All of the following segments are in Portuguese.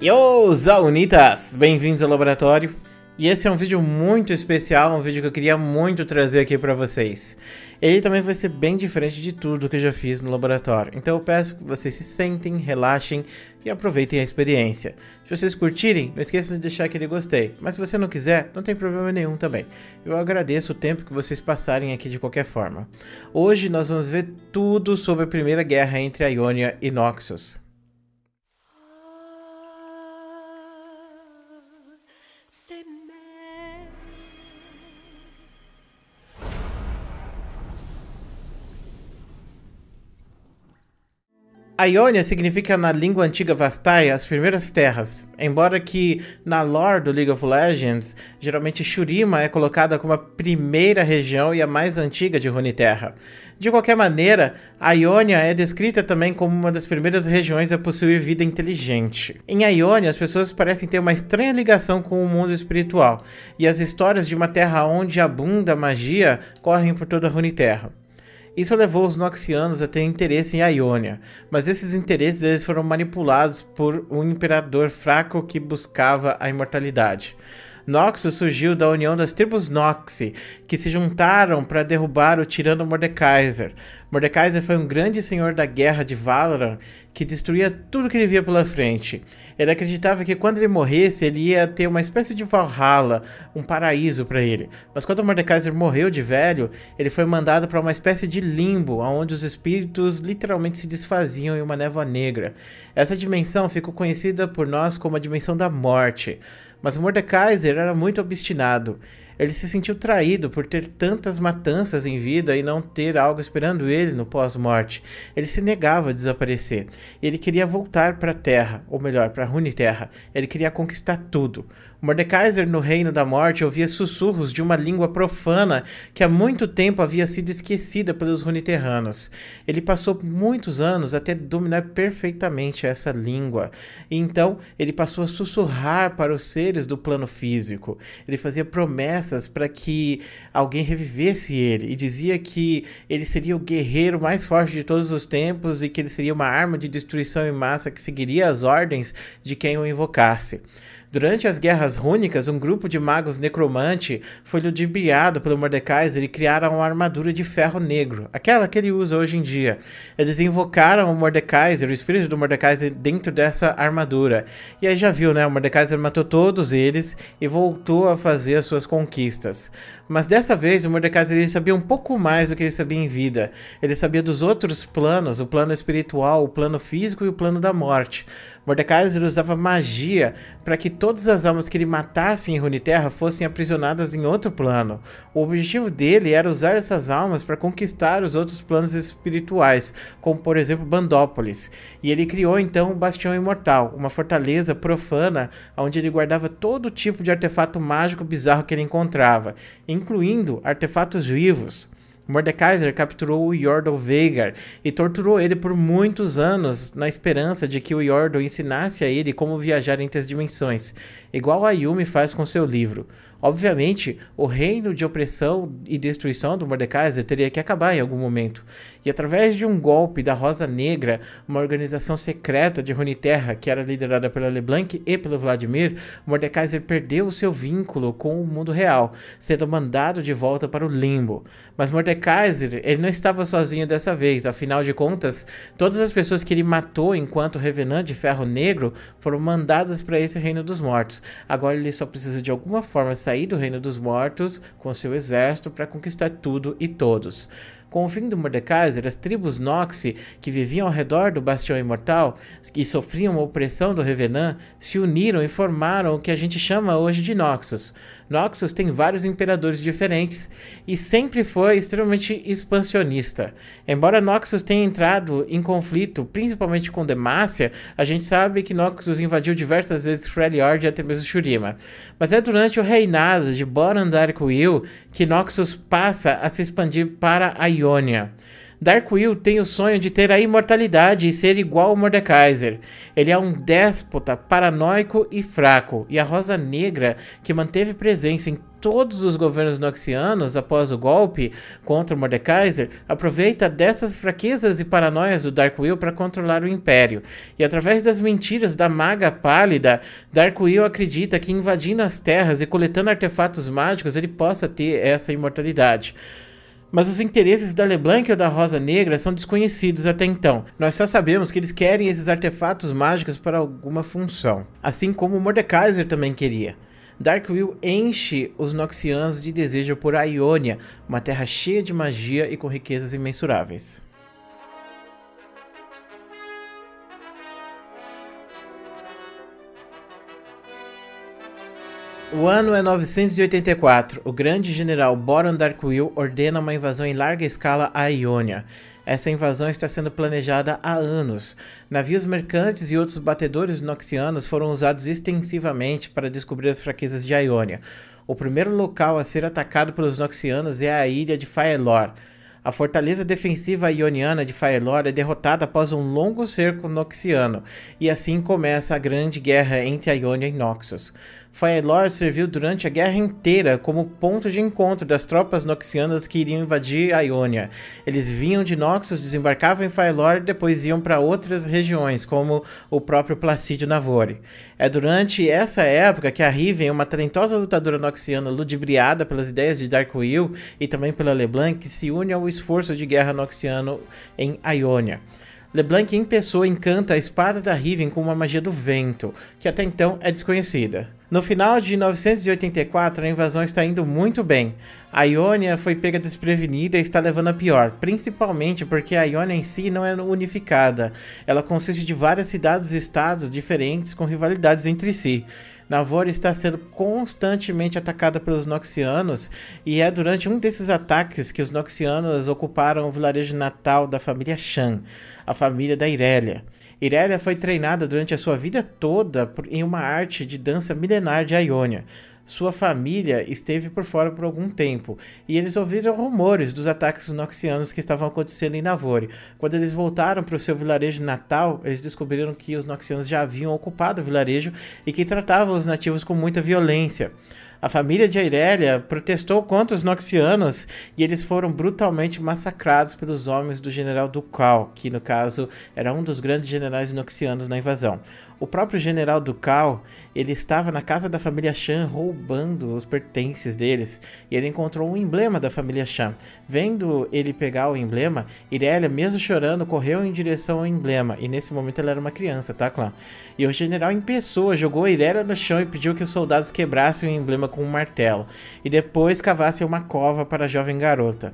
Yo, Zaunitas! Bem-vindos ao laboratório. E esse é um vídeo muito especial, um vídeo que eu queria muito trazer aqui para vocês. Ele também vai ser bem diferente de tudo que eu já fiz no laboratório, então eu peço que vocês se sentem, relaxem e aproveitem a experiência. Se vocês curtirem, não esqueçam de deixar aquele gostei, mas se você não quiser, não tem problema nenhum também. Eu agradeço o tempo que vocês passarem aqui de qualquer forma. Hoje nós vamos ver tudo sobre a primeira guerra entre a Ionia e Noxus. Ionia significa na língua antiga Vastai as primeiras terras, embora que na lore do League of Legends, geralmente Shurima é colocada como a primeira região e a mais antiga de Runeterra. De qualquer maneira, a Ionia é descrita também como uma das primeiras regiões a possuir vida inteligente. Em Ionia, as pessoas parecem ter uma estranha ligação com o mundo espiritual, e as histórias de uma terra onde abunda magia correm por toda Runeterra. Isso levou os Noxianos a ter interesse em Ionia, mas esses interesses eles foram manipulados por um imperador fraco que buscava a imortalidade. Noxus surgiu da união das tribos Noxi, que se juntaram para derrubar o tirano Mordekaiser. Mordekaiser foi um grande senhor da guerra de Valorant que destruía tudo que ele via pela frente. Ele acreditava que quando ele morresse, ele ia ter uma espécie de Valhalla, um paraíso para ele. Mas quando Mordekaiser morreu de velho, ele foi mandado para uma espécie de limbo, onde os espíritos literalmente se desfaziam em uma névoa negra. Essa dimensão ficou conhecida por nós como a dimensão da morte. Mas Mordekaiser era muito obstinado. Ele se sentiu traído por ter tantas matanças em vida e não ter algo esperando ele no pós-morte. Ele se negava a desaparecer. Ele queria voltar para a Terra, ou melhor, para Terra. Ele queria conquistar tudo. Mordecaizer no reino da morte, ouvia sussurros de uma língua profana que há muito tempo havia sido esquecida pelos runiterranos. Ele passou muitos anos até dominar perfeitamente essa língua. E então, ele passou a sussurrar para os seres do plano físico. Ele fazia promessas para que alguém revivesse ele e dizia que ele seria o guerreiro mais forte de todos os tempos e que ele seria uma arma de destruição em massa que seguiria as ordens de quem o invocasse. Durante as Guerras Rúnicas, um grupo de magos necromante foi ludibriado pelo Mordekaiser e criaram uma armadura de ferro negro, aquela que ele usa hoje em dia. Eles invocaram o Mordekaiser, o espírito do Mordekaiser, dentro dessa armadura. E aí já viu, né? O Mordekaiser matou todos eles e voltou a fazer as suas conquistas. Mas dessa vez, o Mordekaiser ele sabia um pouco mais do que ele sabia em vida. Ele sabia dos outros planos, o plano espiritual, o plano físico e o plano da morte. Mordekaiser usava magia para que todas as almas que ele matasse em Runeterra fossem aprisionadas em outro plano. O objetivo dele era usar essas almas para conquistar os outros planos espirituais, como por exemplo Bandópolis. E ele criou então o Bastião Imortal, uma fortaleza profana onde ele guardava todo tipo de artefato mágico bizarro que ele encontrava, incluindo artefatos vivos. Mordekaiser capturou o Yordle Veigar e torturou ele por muitos anos na esperança de que o Yordle ensinasse a ele como viajar entre as dimensões, igual a Yumi faz com seu livro. Obviamente, o reino de opressão e destruição do Mordekaiser teria que acabar em algum momento. E através de um golpe da Rosa Negra, uma organização secreta de Terra que era liderada pela Leblanc e pelo Vladimir, Mordekaiser perdeu o seu vínculo com o mundo real, sendo mandado de volta para o limbo. Mas Mordekaiser, ele não estava sozinho dessa vez, afinal de contas, todas as pessoas que ele matou enquanto revenant de Ferro Negro foram mandadas para esse reino dos mortos. Agora ele só precisa de alguma forma sair do reino dos mortos com seu exército para conquistar tudo e todos. Com o fim do Mordekaiser, as tribos Noxi, que viviam ao redor do Bastião Imortal e sofriam a opressão do Revenant, se uniram e formaram o que a gente chama hoje de Noxus. Noxus tem vários imperadores diferentes e sempre foi extremamente expansionista. Embora Noxus tenha entrado em conflito, principalmente com Demacia, a gente sabe que Noxus invadiu diversas vezes Freljord e até mesmo Shurima. Mas é durante o reinado de Boran Will que Noxus passa a se expandir para a Ionia. Darkwill tem o sonho de ter a imortalidade e ser igual ao Mordekaiser. Ele é um déspota, paranoico e fraco, e a Rosa Negra, que manteve presença em todos os governos noxianos após o golpe contra o Mordekaiser, aproveita dessas fraquezas e paranoias do Darkwill para controlar o Império. E através das mentiras da Maga Pálida, Darkwill acredita que invadindo as terras e coletando artefatos mágicos ele possa ter essa imortalidade mas os interesses da Leblanc ou da Rosa Negra são desconhecidos até então. Nós só sabemos que eles querem esses artefatos mágicos para alguma função, assim como Mordekaiser também queria. Darkwill enche os Noxians de desejo por Ionia, uma terra cheia de magia e com riquezas imensuráveis. O ano é 984. O grande general Boron Darkwill ordena uma invasão em larga escala à Iônia. Essa invasão está sendo planejada há anos. Navios mercantes e outros batedores noxianos foram usados extensivamente para descobrir as fraquezas de Iônia. O primeiro local a ser atacado pelos noxianos é a ilha de Faelor. A fortaleza defensiva ioniana de Faelor é derrotada após um longo cerco noxiano, e assim começa a grande guerra entre Ionia Iônia e Noxus. Faelor serviu durante a guerra inteira como ponto de encontro das tropas noxianas que iriam invadir a Iônia. Eles vinham de Noxus, desembarcavam em Faelor e depois iam para outras regiões, como o próprio Placidio Navori. É durante essa época que a Riven, uma talentosa lutadora noxiana ludibriada pelas ideias de Darkwill e também pela LeBlanc, se une ao esforço de guerra noxiano em Iônia. LeBlanc em pessoa encanta a espada da Riven com uma magia do vento, que até então é desconhecida. No final de 984, a invasão está indo muito bem. A Iônia foi pega desprevenida e está levando a pior, principalmente porque a Iônia em si não é unificada. Ela consiste de várias cidades e estados diferentes com rivalidades entre si. Navor está sendo constantemente atacada pelos Noxianos e é durante um desses ataques que os Noxianos ocuparam o vilarejo natal da família Shan, a família da Irelia. Irelia foi treinada durante a sua vida toda em uma arte de dança milenar de Iônia. Sua família esteve por fora por algum tempo, e eles ouviram rumores dos ataques noxianos que estavam acontecendo em Navore. Quando eles voltaram para o seu vilarejo natal, eles descobriram que os noxianos já haviam ocupado o vilarejo e que tratavam os nativos com muita violência. A família de Irelia protestou contra os Noxianos e eles foram brutalmente massacrados pelos homens do general Ducal, que no caso era um dos grandes generais Noxianos na invasão. O próprio general Ducal, ele estava na casa da família Shan roubando os pertences deles e ele encontrou um emblema da família Shan. Vendo ele pegar o emblema, Irelia, mesmo chorando, correu em direção ao emblema e nesse momento ela era uma criança, tá, clã? E o general em pessoa jogou Irelia no chão e pediu que os soldados quebrassem o emblema la com um martelo, e depois cavasse uma cova para a jovem garota.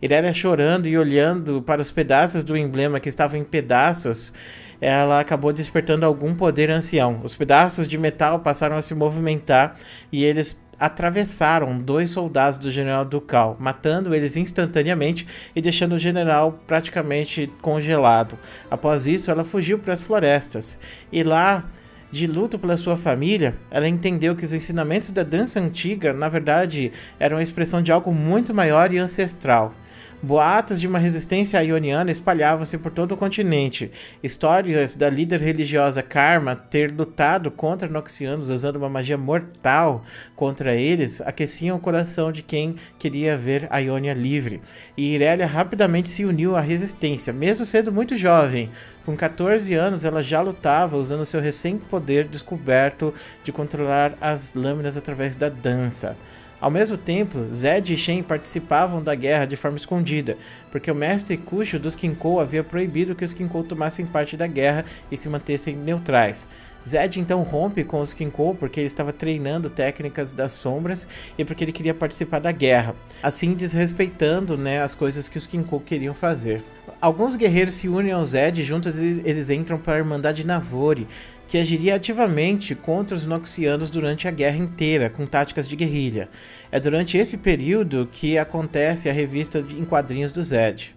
Irélia chorando e olhando para os pedaços do emblema que estavam em pedaços, ela acabou despertando algum poder ancião. Os pedaços de metal passaram a se movimentar e eles atravessaram dois soldados do general Ducal, matando eles instantaneamente e deixando o general praticamente congelado. Após isso, ela fugiu para as florestas e lá de luto pela sua família, ela entendeu que os ensinamentos da dança antiga, na verdade, eram a expressão de algo muito maior e ancestral. Boatos de uma resistência ioniana espalhavam-se por todo o continente. Histórias da líder religiosa Karma ter lutado contra Noxianos usando uma magia mortal contra eles aqueciam o coração de quem queria ver a Ionia livre. E Irelia rapidamente se uniu à resistência, mesmo sendo muito jovem. Com 14 anos, ela já lutava usando seu recém poder descoberto de controlar as lâminas através da dança. Ao mesmo tempo, Zed e Shen participavam da guerra de forma escondida, porque o mestre Kushu dos Kinkou havia proibido que os Kinkou tomassem parte da guerra e se mantessem neutrais. Zed então rompe com os Kinkou porque ele estava treinando técnicas das sombras e porque ele queria participar da guerra, assim desrespeitando né, as coisas que os Kinkou queriam fazer. Alguns guerreiros se unem ao Zed e juntos eles entram para a Irmandade Navori, que agiria ativamente contra os noxianos durante a guerra inteira, com táticas de guerrilha. É durante esse período que acontece a revista em quadrinhos do Zed.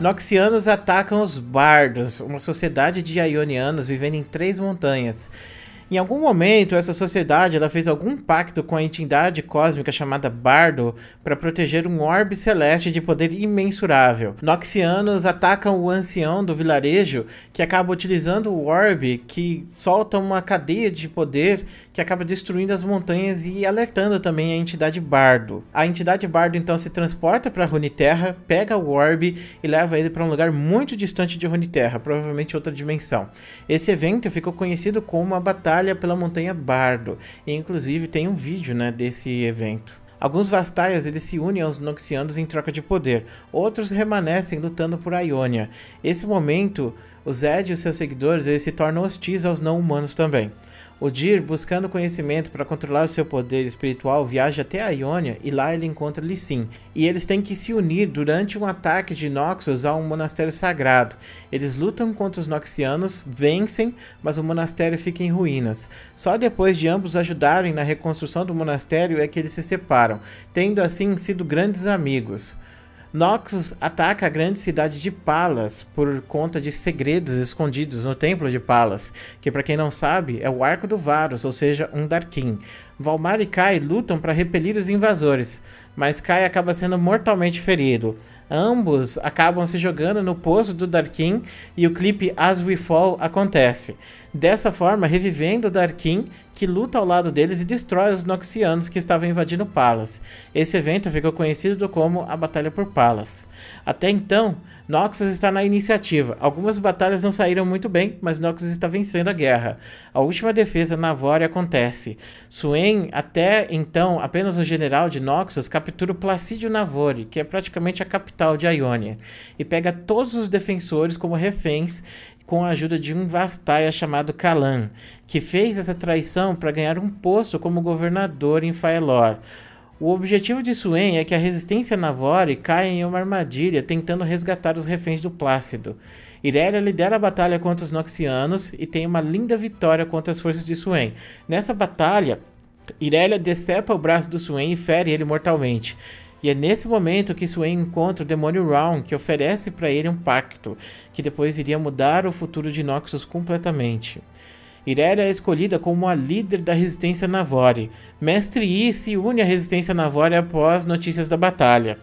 Noxianos atacam os Bardos, uma sociedade de Ionianos vivendo em três montanhas. Em algum momento, essa sociedade ela fez algum pacto com a entidade cósmica chamada Bardo para proteger um orbe celeste de poder imensurável. Noxianos atacam o ancião do vilarejo, que acaba utilizando o orbe, que solta uma cadeia de poder que acaba destruindo as montanhas e alertando também a entidade Bardo. A entidade Bardo então se transporta para Runeterra, pega o orbe e leva ele para um lugar muito distante de Runeterra, provavelmente outra dimensão. Esse evento ficou conhecido como a Batalha batalha pela Montanha Bardo, e inclusive tem um vídeo né, desse evento. Alguns Vastaias eles se unem aos Noxianos em troca de poder, outros permanecem lutando por Ionia. Esse momento, os Zed e os seus seguidores eles se tornam hostis aos não-humanos também. Odir, buscando conhecimento para controlar o seu poder espiritual, viaja até a Iônia e lá ele encontra Lissim. E eles têm que se unir durante um ataque de Noxus a um monastério sagrado. Eles lutam contra os Noxianos, vencem, mas o monastério fica em ruínas. Só depois de ambos ajudarem na reconstrução do monastério é que eles se separam, tendo assim sido grandes amigos. Noxus ataca a grande cidade de Palas por conta de segredos escondidos no Templo de Palas, que para quem não sabe é o Arco do Varus, ou seja, um Darkin. Valmar e Kai lutam para repelir os invasores, mas Kai acaba sendo mortalmente ferido. Ambos acabam se jogando no poço do Darkin e o clipe As We Fall acontece. Dessa forma, revivendo o Darkin, que luta ao lado deles e destrói os Noxianos que estavam invadindo Palas. Esse evento ficou conhecido como a Batalha por Palas. Até então, Noxus está na iniciativa. Algumas batalhas não saíram muito bem, mas Noxus está vencendo a guerra. A última defesa na Vore acontece. Suen, até então, apenas um general de Noxus, captura o Placídio Navore, que é praticamente a capital de Ionia, e pega todos os defensores como reféns com a ajuda de um vastaia chamado Calan, que fez essa traição para ganhar um posto como governador em Faelor. O objetivo de Suen é que a resistência Navore caia em uma armadilha tentando resgatar os reféns do Plácido. Irelia lidera a batalha contra os Noxianos e tem uma linda vitória contra as forças de Suen. Nessa batalha, Irelia decepa o braço do Suen e fere ele mortalmente. E é nesse momento que Swain encontra o demônio Round, que oferece para ele um pacto, que depois iria mudar o futuro de Noxus completamente. Irelia é escolhida como a líder da resistência Navore. Mestre Yi se une à resistência Navore após notícias da batalha.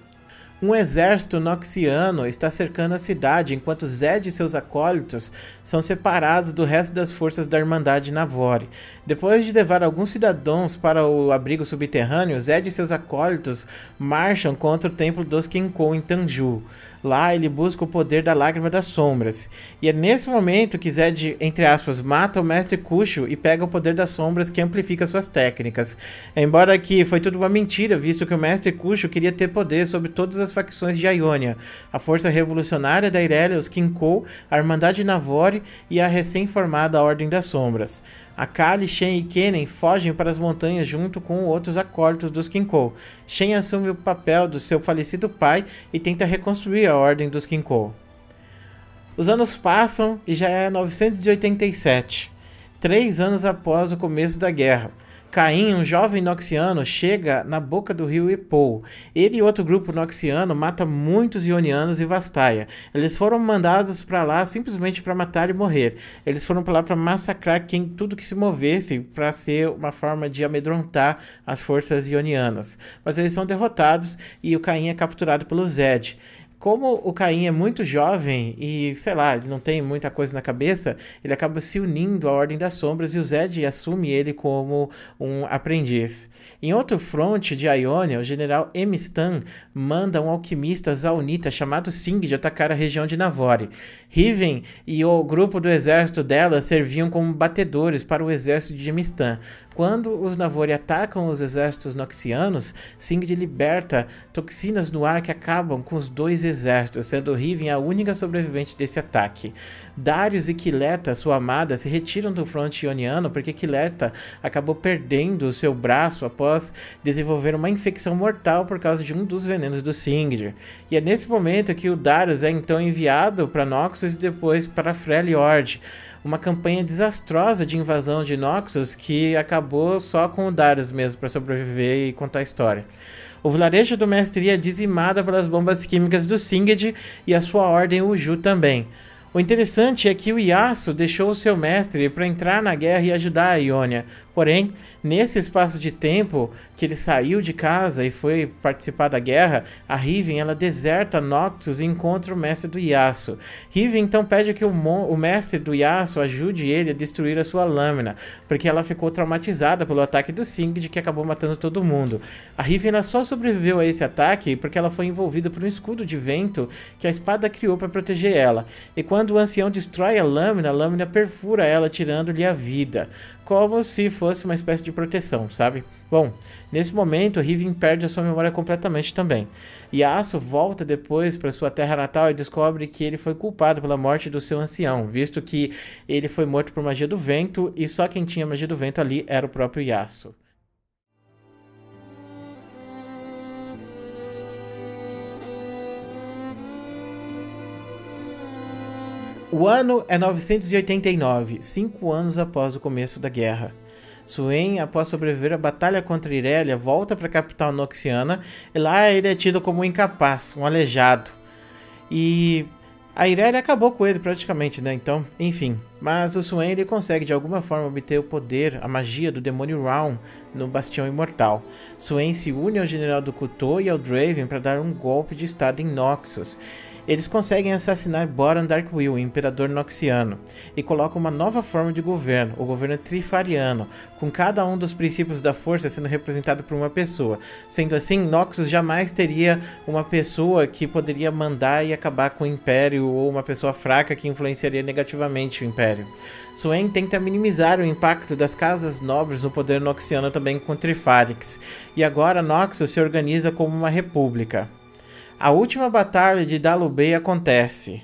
Um exército noxiano está cercando a cidade enquanto Zed e seus acólitos são separados do resto das forças da Irmandade Navore. Depois de levar alguns cidadãos para o abrigo subterrâneo, Zed e seus acólitos marcham contra o templo dos Kinkou em Tanju. Lá ele busca o poder da Lágrima das Sombras. E é nesse momento que Zed, entre aspas, mata o Mestre Kushu e pega o poder das sombras que amplifica suas técnicas. Embora que foi tudo uma mentira, visto que o Mestre Kushu queria ter poder sobre todas as as facções de Ionia, a Força Revolucionária da Irelia, os Kinkou, a Irmandade Navore e a recém-formada Ordem das Sombras. Akali, Shen e Kennen fogem para as montanhas junto com outros acólitos dos Kinkou. Shen assume o papel do seu falecido pai e tenta reconstruir a Ordem dos Kinkou. Os anos passam e já é 987, três anos após o começo da guerra. Caim, um jovem noxiano, chega na boca do rio Epou. Ele e outro grupo noxiano mata muitos ionianos e Vastaia. Eles foram mandados para lá simplesmente para matar e morrer. Eles foram para lá para massacrar quem tudo que se movesse, para ser uma forma de amedrontar as forças ionianas. Mas eles são derrotados e o Caim é capturado pelo Zed como o Caim é muito jovem e, sei lá, ele não tem muita coisa na cabeça, ele acaba se unindo à Ordem das Sombras e o Zed assume ele como um aprendiz. Em outro fronte de Ionia, o general Emistan manda um alquimista zaunita chamado Sing de atacar a região de Navore. Riven e o grupo do exército dela serviam como batedores para o exército de Emistan. Quando os Navori atacam os exércitos noxianos, Singed liberta toxinas no ar que acabam com os dois exércitos, sendo Riven a única sobrevivente desse ataque. Darius e Quileta, sua amada, se retiram do fronte ioniano porque Quileta acabou perdendo o seu braço após desenvolver uma infecção mortal por causa de um dos venenos do Singer. E é nesse momento que o Darius é então enviado para Noxus e depois para Freljord uma campanha desastrosa de invasão de Noxus que acabou só com o Darius mesmo para sobreviver e contar a história. O vilarejo do mestre é dizimado pelas bombas químicas do Singed e a sua ordem Uju também. O interessante é que o Yasuo deixou o seu mestre para entrar na guerra e ajudar a Ionia, Porém, nesse espaço de tempo que ele saiu de casa e foi participar da guerra, a Riven ela deserta Noctus e encontra o mestre do Yasuo. Riven então pede que o, o mestre do Yasuo ajude ele a destruir a sua lâmina, porque ela ficou traumatizada pelo ataque do Singed que acabou matando todo mundo. A Riven só sobreviveu a esse ataque porque ela foi envolvida por um escudo de vento que a espada criou para proteger ela. E quando o ancião destrói a lâmina, a lâmina perfura ela, tirando-lhe a vida como se fosse uma espécie de proteção, sabe? Bom, nesse momento, Riven perde a sua memória completamente também. Yasuo volta depois para sua terra natal e descobre que ele foi culpado pela morte do seu ancião, visto que ele foi morto por magia do vento e só quem tinha magia do vento ali era o próprio Yasuo. O ano é 989, cinco anos após o começo da guerra. Suen, após sobreviver à batalha contra Irelia, volta para a capital noxiana e lá ele é tido como um incapaz, um aleijado. E a Irelia acabou com ele praticamente, né? Então, enfim. Mas o Swain ele consegue de alguma forma obter o poder, a magia do demônio Raun no Bastião Imortal. Swain se une ao general do Kuto e ao Draven para dar um golpe de estado em Noxus. Eles conseguem assassinar Boran Darkwill, o imperador noxiano, e colocam uma nova forma de governo, o governo trifariano, com cada um dos princípios da força sendo representado por uma pessoa. Sendo assim, Noxus jamais teria uma pessoa que poderia mandar e acabar com o império ou uma pessoa fraca que influenciaria negativamente o império império. Swain tenta minimizar o impacto das casas nobres no poder noxiano também com Trifarix, e agora Noxus se organiza como uma república. A última batalha de Dalubei acontece.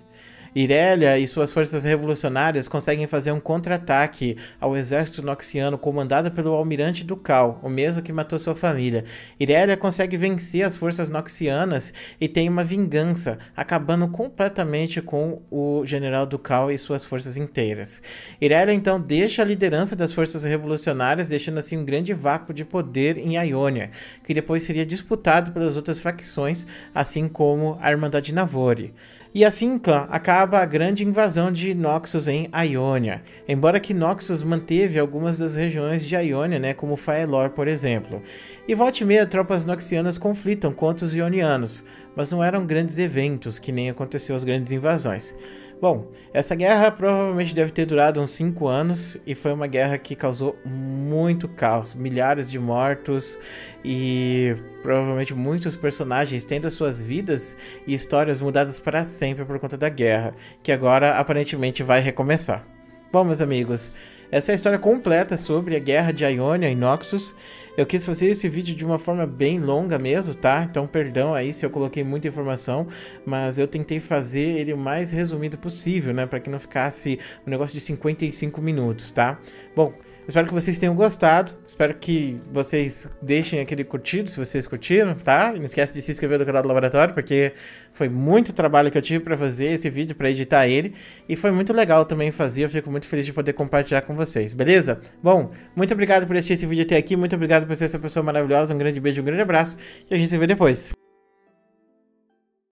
Irelia e suas forças revolucionárias conseguem fazer um contra-ataque ao exército noxiano comandado pelo almirante Ducal, o mesmo que matou sua família. Irelia consegue vencer as forças noxianas e tem uma vingança, acabando completamente com o general Ducal e suas forças inteiras. Irelia então deixa a liderança das forças revolucionárias, deixando assim um grande vácuo de poder em Ionia, que depois seria disputado pelas outras facções, assim como a Irmandade Navore. E assim acaba a grande invasão de Noxus em Ionia. Embora que Noxus manteve algumas das regiões de Ionia, né, como Faelor, por exemplo. E volte e meia, tropas noxianas conflitam contra os ionianos, mas não eram grandes eventos, que nem aconteceu as grandes invasões. Bom, essa guerra provavelmente deve ter durado uns 5 anos e foi uma guerra que causou muito caos, milhares de mortos e provavelmente muitos personagens tendo as suas vidas e histórias mudadas para sempre por conta da guerra, que agora aparentemente vai recomeçar. Bom, meus amigos, essa é a história completa sobre a guerra de Ionia e Noxus. Eu quis fazer esse vídeo de uma forma bem longa mesmo, tá? Então perdão aí se eu coloquei muita informação, mas eu tentei fazer ele o mais resumido possível, né? Para que não ficasse um negócio de 55 minutos, tá? Bom, Espero que vocês tenham gostado. Espero que vocês deixem aquele curtido, se vocês curtiram, tá? E não esquece de se inscrever no canal do Laboratório, porque foi muito trabalho que eu tive para fazer esse vídeo, para editar ele. E foi muito legal também fazer. Eu fico muito feliz de poder compartilhar com vocês, beleza? Bom, muito obrigado por assistir esse vídeo até aqui. Muito obrigado por ser essa pessoa maravilhosa. Um grande beijo, um grande abraço. E a gente se vê depois.